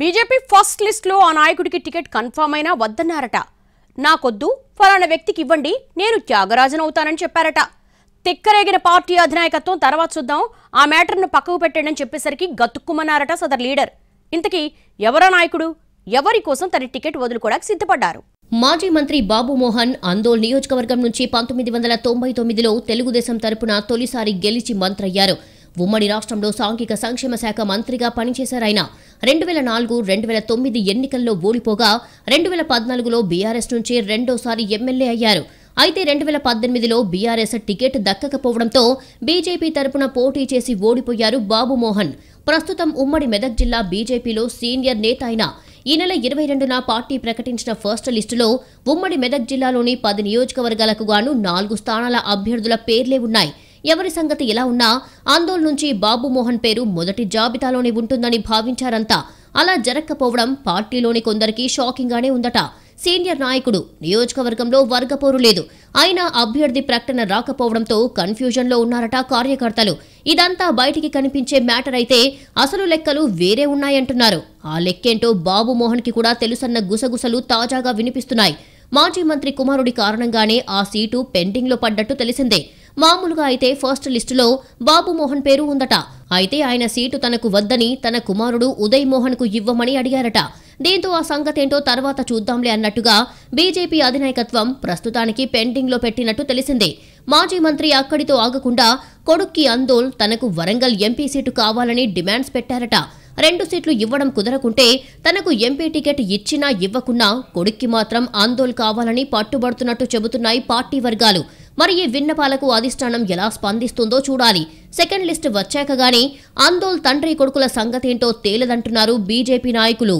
BJP first లిస్ట్లో ఆ నాయకుడికి టికెట్ కన్ఫామ్ అయినా వద్దన్నారట నాకొద్దు ఫలానా వ్యక్తికి ఇవ్వండి నేను త్యాగరాజన్ అవుతానని చెప్పారట తిక్కరేగిన పార్టీ అధినాయకత్వం తర్వాత చూద్దాం ఆ మ్యాటర్ను పక్కకు పెట్టండి అని చెప్పేసరికి గతుక్కుమన్నారట సదర్ లీడర్ ఇంతకీ ఎవరా నాయకుడు ఎవరి కోసం తన టికెట్ వదులుకోవడానికి సిద్ధపడ్డారు మాజీ మంత్రి బాబుమోహన్ అందోల్ నియోజకవర్గం నుంచి పంతొమ్మిది వందల తొంభై తొమ్మిదిలో తెలుగుదేశం తరపున తొలిసారి గెలిచి మంత్రయ్యారు ఉమ్మడి రాష్ట్రంలో సాంఘిక సంక్షేమ శాఖ మంత్రిగా ఆయన రెండు వేల నాలుగు రెండు వేల తొమ్మిది ఎన్నికల్లో ఓడిపోగా రెండు వేల పద్నాలుగులో బీఆర్ఎస్ నుంచి రెండోసారి ఎమ్మెల్యే అయ్యారు అయితే రెండు వేల పద్దెనిమిదిలో బీఆర్ఎస్ టికెట్ దక్కకపోవడంతో బీజేపీ తరపున పోటీ చేసి ఓడిపోయారు బాబుమోహన్ ప్రస్తుతం ఉమ్మడి మెదక్ జిల్లా బీజేపీలో సీనియర్ నేత అయిన ఈ నెల ఇరవై రెండున పార్టీ ప్రకటించిన ఫస్ట్ లిస్టులో ఉమ్మడి మెదక్ జిల్లాలోని పది నియోజకవర్గాలకు గాను నాలుగు స్థానాల అభ్యర్థుల పేర్లే ఉన్నాయి ఎవరి సంగతి ఎలా ఉన్నా ఆందోళన నుంచి బాబుమోహన్ పేరు మొదటి జాబితాలోనే ఉంటుందని భావించారంతా అలా జరగకపోవడం పార్టీలోని కొందరికి షాకింగ్గానే ఉందట సీనియర్ నాయకుడు నియోజకవర్గంలో వర్గపోరు లేదు అయినా అభ్యర్థి ప్రకటన రాకపోవడంతో కన్ఫ్యూజన్లో ఉన్నారట కార్యకర్తలు ఇదంతా బయటికి కనిపించే మ్యాటర్ అయితే అసలు లెక్కలు వేరే ఉన్నాయంటున్నారు ఆ లెక్కేంటో బాబుమోహన్కి కూడా తెలుసన్న గుసగుసలు తాజాగా వినిపిస్తున్నాయి మాజీ మంత్రి కుమారుడి కారణంగానే ఆ సీటు పెండింగ్లో పడ్డట్టు తెలిసిందే మామూలుగా అయితే ఫస్ట్ లిస్టులో బాబు మోహన్ పేరు ఉందట అయితే ఆయన సీటు తనకు వద్దని తన కుమారుడు ఉదయ్ మోహన్ కు ఇవ్వమని అడిగారట దీంతో ఆ సంగతేంటో తర్వాత చూద్దాంలే అన్నట్టుగా బీజేపీ అధినాయకత్వం ప్రస్తుతానికి పెండింగ్లో పెట్టినట్టు తెలిసిందే మాజీ మంత్రి అక్కడితో ఆగకుండా కొడుక్కి అందోల్ తనకు వరంగల్ ఎంపీ సీటు కావాలని డిమాండ్స్ పెట్టారట రెండు సీట్లు ఇవ్వడం కుదరకుంటే తనకు ఎంపీ టికెట్ ఇచ్చినా ఇవ్వకున్నా కొడుక్కి మాత్రం ఆందోళన కావాలని పట్టుబడుతున్నట్టు చెబుతున్నాయి పార్టీ వర్గాలు మరి ఈ విన్నపాలకు అధిష్టానం ఎలా స్పందిస్తుందో చూడాలి సెకండ్ లిస్ట్ వచ్చాక గానీ ఆందోళన తండ్రి కొడుకుల సంగతేంటో తేలదంటున్నారు బీజేపీ నాయకులు